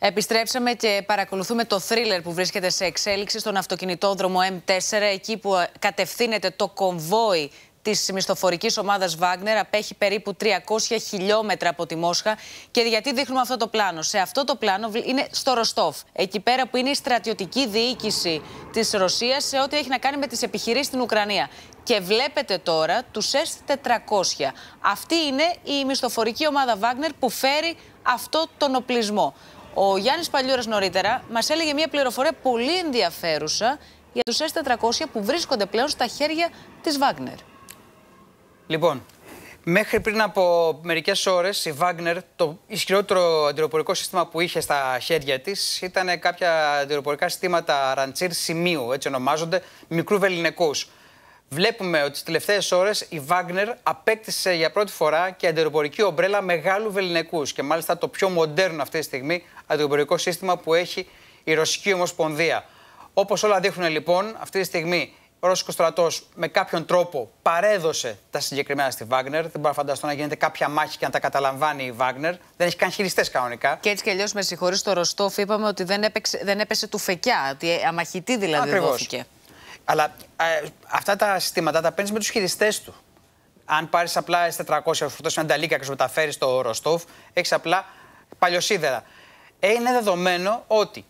Επιστρέψαμε και παρακολουθούμε το θρίλερ που βρίσκεται σε εξέλιξη στον αυτοκινητόδρομο M4, εκεί που ε, κατευθύνεται το κομβόι της μισθοφορικής ομάδας Βάγνερ απέχει περίπου 300 χιλιόμετρα από τη Μόσχα. Και γιατί δείχνουμε αυτό το πλάνο. Σε αυτό το πλάνο είναι στο Ροστόφ, εκεί πέρα που είναι η στρατιωτική διοίκηση της Ρωσίας σε ό,τι έχει να κάνει με τις επιχειρήσεις στην Ουκρανία. Και βλέπετε τώρα τους S400. Αυτή είναι η μισθοφορική ομάδα Βάγνερ που φέρει αυτό τον οπλισμό. Ο Γιάννης Παλιούρα νωρίτερα μας έλεγε μια πληροφορία πολύ ενδιαφέρουσα για τους S400 που βρίσκονται πλέον στα χέρια της Βάγνερ. Λοιπόν, μέχρι πριν από μερικές ώρες η Βάγνερ, το ισχυρότερο αντιεροπορικό σύστημα που είχε στα χέρια της ήταν κάποια αντιεροπορικά συστήματα ραντσίρ σημείου, έτσι ονομάζονται, μικρού βεληνικούς. Βλέπουμε ότι τις τελευταίες ώρες η Βάγκνερ απέκτησε για πρώτη φορά και αντιεροπορική ομπρέλα μεγάλου βεληνικού και μάλιστα το πιο μοντέρνο αυτή τη στιγμή αντιεροπορικό σύστημα που έχει η Ρωσική Ομοσπονδία. Όπως όλα δείχνουν λοιπόν, αυτή τη στιγμή ο Ρώσικος στρατός με κάποιον τρόπο παρέδωσε τα συγκεκριμένα στη Βάγκνερ. Δεν μπορώ να φανταστώ να γίνεται κάποια μάχη και να τα καταλαμβάνει η Βάγκνερ. Δεν έχει καν χειριστές κανονικά. Και έτσι κι αλλιώς, με συγχωρείς, το Ροστόφ είπαμε ότι δεν, έπαιξε, δεν έπεσε του φεκιά. Ότι ε, αμαχητή δηλαδή Ακριβώς. δόθηκε. Αλλά ε, αυτά τα συστήματα τα παίρνεις με τους χειριστές του. Αν πάρεις απλά S400, φορτώσει ένα ανταλίκα και σου μεταφέρει το Ροστόφ, έχεις απλά παλιοσίδερα. Ε, είναι δεδομένο ότι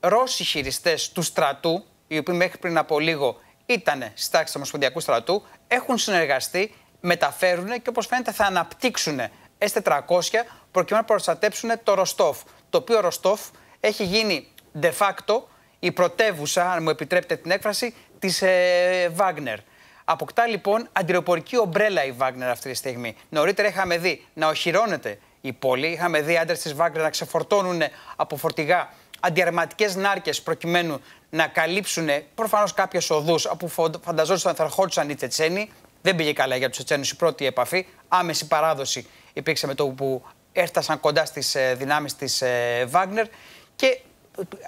Ρώσοι χειριστές του στρατού, οι οποίοι μέχρι πριν από λίγο ήταν στη τάξη του Ομοσπονδιακού στρατού, έχουν συνεργαστεί, μεταφέρουν και όπως φαίνεται θα αναπτύξουν S400 προκειμένου να προστατέψουν το Ροστόφ. Το οποίο Ροστόφ έχει γίνει de facto η πρωτεύουσα, αν μου επιτρέπετε την έκφραση, της ε, Wagner. Αποκτά λοιπόν αντιροπορική ομπρέλα η Βάγνερ αυτή τη στιγμή. Νωρίτερα είχαμε δει να οχυρώνεται η πόλη. Είχαμε δει άντρες της Βάγνερ να ξεφορτώνουν από φορτηγά αντιαρματικές νάρκες προκειμένου να καλύψουν ε, προφανώς κάποιες οδούς που φανταζόταν θα ερχόντουσαν οι Τσετσένοι. Δεν πήγε καλά για τους Τσετσένους η πρώτη επαφή. Άμεση παράδοση υπήρξε με το που έφτασαν κοντά στις ε, δυνάμεις της Βάγκνερ. Και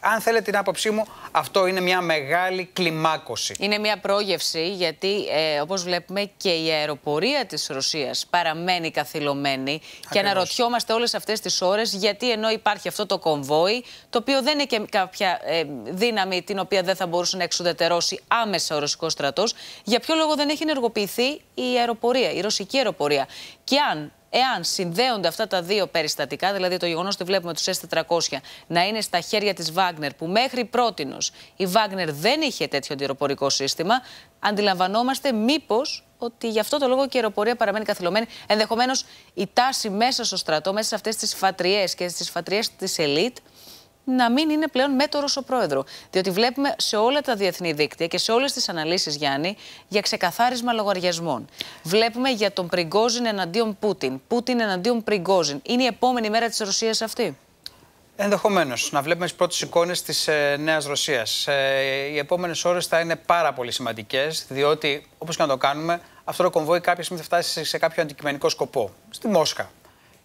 αν θέλετε την άποψή μου, αυτό είναι μια μεγάλη κλιμάκωση. Είναι μια πρόγευση γιατί ε, όπως βλέπουμε και η αεροπορία της Ρωσίας παραμένει καθυλωμένη Ακριβώς. και αναρωτιόμαστε όλες αυτές τις ώρες γιατί ενώ υπάρχει αυτό το κομβόι το οποίο δεν είναι και κάποια ε, δύναμη την οποία δεν θα μπορούσε να εξουδετερώσει άμεσα ο ρωσικός στρατός για ποιο λόγο δεν έχει ενεργοποιηθεί η αεροπορία, η ρωσική αεροπορία. Και αν Εάν συνδέονται αυτά τα δύο περιστατικά, δηλαδή το γεγονός ότι βλέπουμε τους S400 να είναι στα χέρια της Βάγνερ, που μέχρι πρώτη η Βάγνερ δεν είχε τέτοιο αντιεροπορικό σύστημα, αντιλαμβανόμαστε μήπως ότι γι' αυτό το λόγο και η αεροπορία παραμένει καθυλωμένη. Ενδεχομένως η τάση μέσα στο στρατό, μέσα σε αυτές τις φατριές και στις φατριές της ελίτ, να μην είναι πλέον το ο πρόεδρο. Διότι βλέπουμε σε όλα τα διεθνή δίκτυα και σε όλες τις αναλύσεις, Γιάννη, για ξεκαθάρισμα λογαριασμών. Βλέπουμε για τον Πριγκόζιν εναντίον Πούτιν. Πούτιν εναντίον Πριγκόζιν. Είναι η επόμενη μέρα της Ρωσίας αυτή. Ενδεχομένως να βλέπουμε τις πρώτες εικόνες της ε, Νέας Ρωσίας. Ε, οι επόμενες ώρες θα είναι πάρα πολύ σημαντικές, διότι όπως και να το κάνουμε, αυτό το κομβόι κάποια στιγμή θα φτάσει σε κάποιο αντικειμενικό σκοπό. Στη Μόσχα.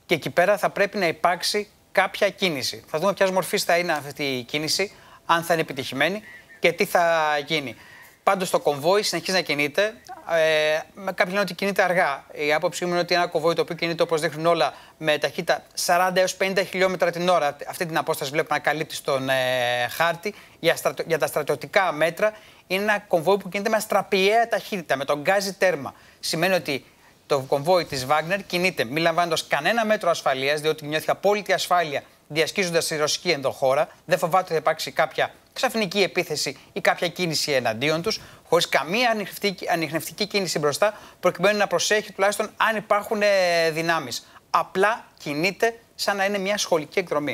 Και εκεί πέρα θα πρέπει να υπάρξει κάποια κίνηση. Θα δούμε ποια μορφή θα είναι αυτή η κίνηση, αν θα είναι επιτυχημένη και τι θα γίνει. Πάντως το κομβόι συνεχίζει να κινείται. Ε, με κάποιοι λένε ότι κινείται αργά. Η άποψή μου είναι ότι ένα κομβόι το οποίο κινείται όπως δείχνουν όλα με ταχύτητα 40 έω 50 χιλιόμετρα την ώρα. Αυτή την απόσταση βλέπω να καλύπτει στον ε, χάρτη. Για, στρατο, για τα στρατιωτικά μέτρα είναι ένα κομβόι που κινείται με αστραπιαία ταχύτητα, με τον γκάζι τέρμα. Σημαίνει ότι το κομβόι της Βάγκνερ κινείται μη λαμβάνοντας κανένα μέτρο ασφαλείας, διότι νιώθει απόλυτη ασφάλεια διασκίζοντας τη ρωσική ενδοχώρα. Δεν φοβάται ότι θα υπάρξει κάποια ξαφνική επίθεση ή κάποια κίνηση εναντίον τους, χωρίς καμία ανιχνευτική, κίνηση μπροστά, προκειμένου να προσέχει τουλάχιστον αν υπάρχουν ε, δυνάμεις. Απλά κινείται σαν να είναι μια σχολική εκδρομή.